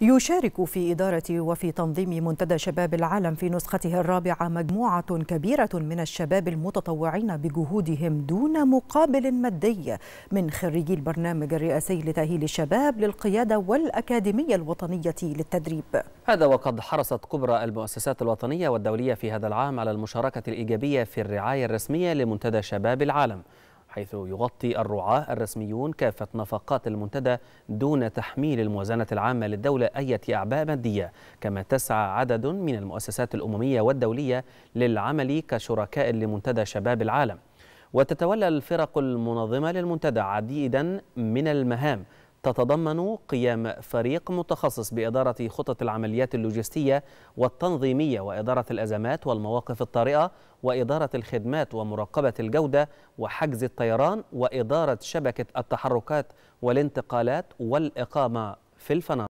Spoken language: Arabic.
يشارك في إدارة وفي تنظيم منتدى شباب العالم في نسخته الرابعة مجموعة كبيرة من الشباب المتطوعين بجهودهم دون مقابل مادي من خريجي البرنامج الرئاسي لتأهيل الشباب للقيادة والأكاديمية الوطنية للتدريب هذا وقد حرصت كبرى المؤسسات الوطنية والدولية في هذا العام على المشاركة الإيجابية في الرعاية الرسمية لمنتدى شباب العالم حيث يغطي الرعاة الرسميون كافة نفقات المنتدى دون تحميل الموازنة العامة للدولة أي أعباء مادية كما تسعى عدد من المؤسسات الأممية والدولية للعمل كشركاء لمنتدى شباب العالم وتتولى الفرق المنظمة للمنتدى عديدا من المهام تتضمن قيام فريق متخصص بإدارة خطط العمليات اللوجستية والتنظيمية وإدارة الأزمات والمواقف الطارئة وإدارة الخدمات ومراقبة الجودة وحجز الطيران وإدارة شبكة التحركات والانتقالات والإقامة في الفنادق